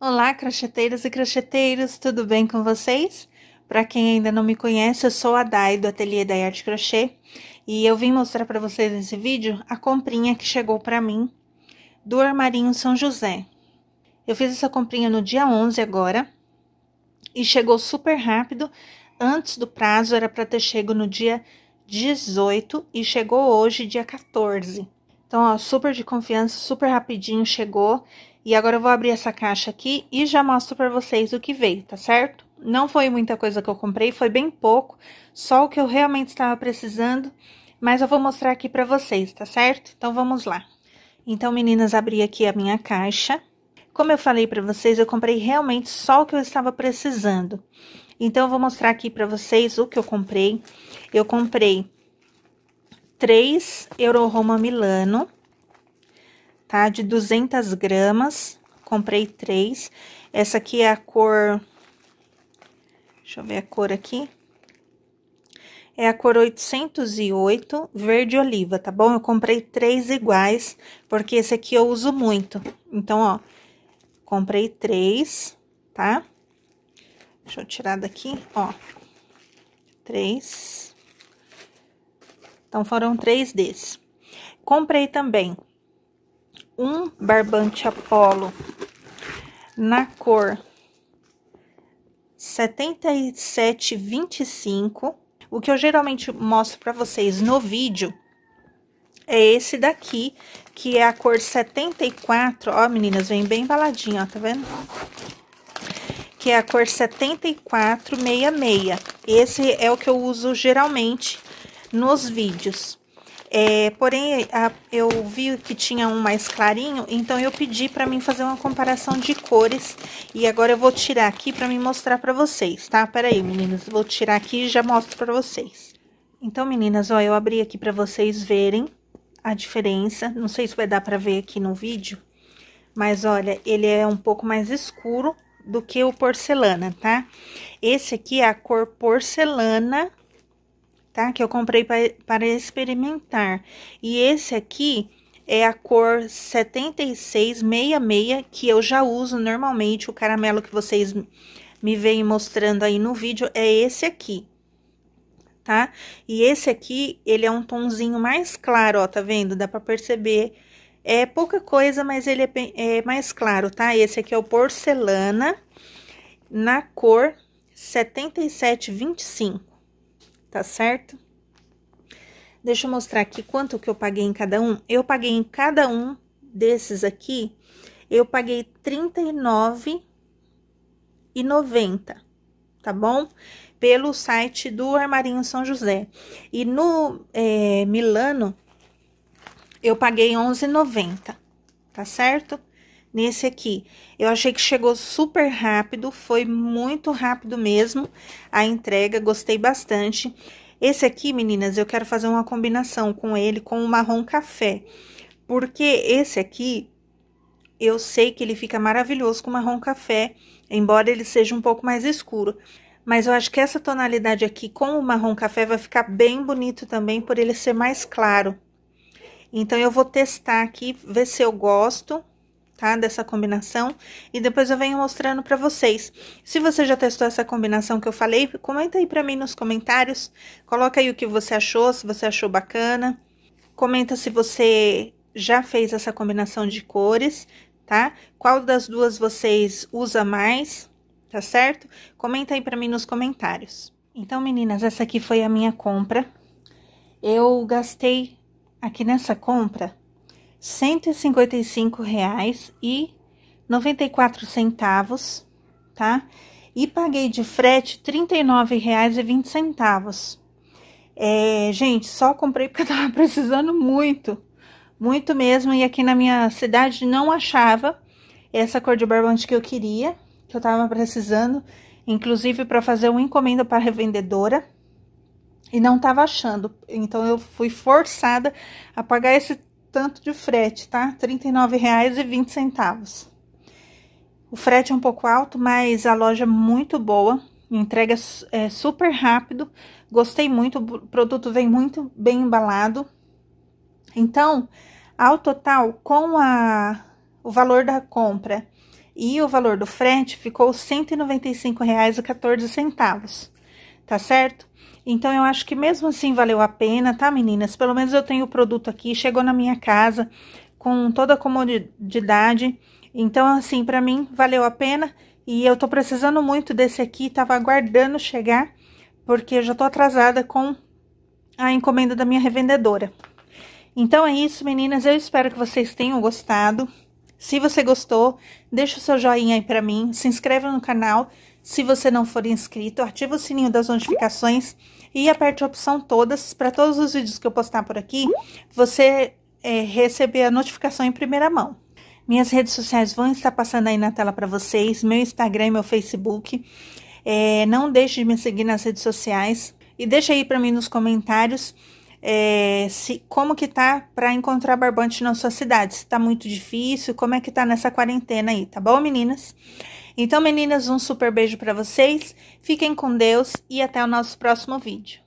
Olá, crocheteiras e crocheteiros, tudo bem com vocês? Para quem ainda não me conhece, eu sou a Dai do Ateliê da Arte Crochê e eu vim mostrar para vocês nesse vídeo a comprinha que chegou para mim do armarinho São José. Eu fiz essa comprinha no dia 11 agora e chegou super rápido, antes do prazo era para ter chego no dia 18 e chegou hoje dia 14. Então, ó, super de confiança, super rapidinho chegou. E agora eu vou abrir essa caixa aqui e já mostro para vocês o que veio, tá certo? Não foi muita coisa que eu comprei, foi bem pouco, só o que eu realmente estava precisando, mas eu vou mostrar aqui para vocês, tá certo? Então, vamos lá. Então, meninas, abri aqui a minha caixa. Como eu falei para vocês, eu comprei realmente só o que eu estava precisando. Então, eu vou mostrar aqui para vocês o que eu comprei. Eu comprei 3 Euroroma Milano, tá? De 200 gramas, comprei três. Essa aqui é a cor, deixa eu ver a cor aqui. É a cor 808, verde oliva, tá bom? Eu comprei três iguais, porque esse aqui eu uso muito. Então, ó, comprei três, tá? Deixa eu tirar daqui, ó. Três. Então, foram três desses. Comprei também um barbante Apollo na cor 7725. O que eu geralmente mostro para vocês no vídeo é esse daqui, que é a cor 74. Ó, meninas, vem bem embaladinho, ó, tá vendo? Que é a cor 7466. Esse é o que eu uso geralmente nos vídeos. É, porém, a, eu vi que tinha um mais clarinho, então eu pedi para mim fazer uma comparação de cores. E agora eu vou tirar aqui para me mostrar para vocês, tá? Peraí, meninas, vou tirar aqui e já mostro para vocês. Então, meninas, ó, eu abri aqui para vocês verem a diferença. Não sei se vai dar para ver aqui no vídeo, mas olha, ele é um pouco mais escuro do que o porcelana, tá? Esse aqui é a cor porcelana tá? Que eu comprei pra, para experimentar. E esse aqui é a cor 7666, que eu já uso normalmente. O caramelo que vocês me veem mostrando aí no vídeo é esse aqui, tá? E esse aqui, ele é um tonzinho mais claro, ó, tá vendo? Dá pra perceber. É pouca coisa, mas ele é, bem, é mais claro, tá? Esse aqui é o porcelana na cor 7725 tá certo? Deixa eu mostrar aqui quanto que eu paguei em cada um. Eu paguei em cada um desses aqui, eu paguei R$39,90, tá bom? Pelo site do Armarinho São José. E no é, Milano, eu paguei R$11,90, tá certo? nesse aqui. Eu achei que chegou super rápido, foi muito rápido mesmo a entrega, gostei bastante. Esse aqui, meninas, eu quero fazer uma combinação com ele, com o marrom café. Porque esse aqui, eu sei que ele fica maravilhoso com marrom café, embora ele seja um pouco mais escuro. Mas eu acho que essa tonalidade aqui com o marrom café vai ficar bem bonito também, por ele ser mais claro. Então, eu vou testar aqui, ver se eu gosto tá? Dessa combinação. E depois eu venho mostrando para vocês. Se você já testou essa combinação que eu falei, comenta aí para mim nos comentários. Coloca aí o que você achou, se você achou bacana. Comenta se você já fez essa combinação de cores, tá? Qual das duas vocês usa mais, tá certo? Comenta aí para mim nos comentários. Então, meninas, essa aqui foi a minha compra. Eu gastei aqui nessa compra 155,94, tá? E paguei de frete R$ 39,20. É, gente, só comprei porque eu tava precisando muito, muito mesmo. E aqui na minha cidade não achava essa cor de barbante que eu queria, que eu tava precisando, inclusive para fazer uma encomenda para revendedora. E não tava achando, então eu fui forçada a pagar esse tanto de frete, tá? R$ 39,20. O frete é um pouco alto, mas a loja é muito boa, entrega é, super rápido. Gostei muito, o produto vem muito bem embalado. Então, ao total, com a, o valor da compra e o valor do frete, ficou R$ 195,14, tá certo? Então, eu acho que mesmo assim valeu a pena, tá, meninas? Pelo menos eu tenho o produto aqui, chegou na minha casa com toda a comodidade. Então, assim, para mim valeu a pena e eu tô precisando muito desse aqui, tava aguardando chegar, porque eu já tô atrasada com a encomenda da minha revendedora. Então é isso, meninas, eu espero que vocês tenham gostado. Se você gostou, deixa o seu joinha aí para mim, se inscreve no canal se você não for inscrito, ativa o sininho das notificações e aperte a opção todas para todos os vídeos que eu postar por aqui, você é, receber a notificação em primeira mão. Minhas redes sociais vão estar passando aí na tela para vocês, meu Instagram e meu Facebook. É, não deixe de me seguir nas redes sociais e deixa aí para mim nos comentários é, se como que tá para encontrar barbante na sua cidade, se tá muito difícil, como é que tá nessa quarentena aí, tá bom, meninas? Então, meninas, um super beijo para vocês. Fiquem com Deus e até o nosso próximo vídeo.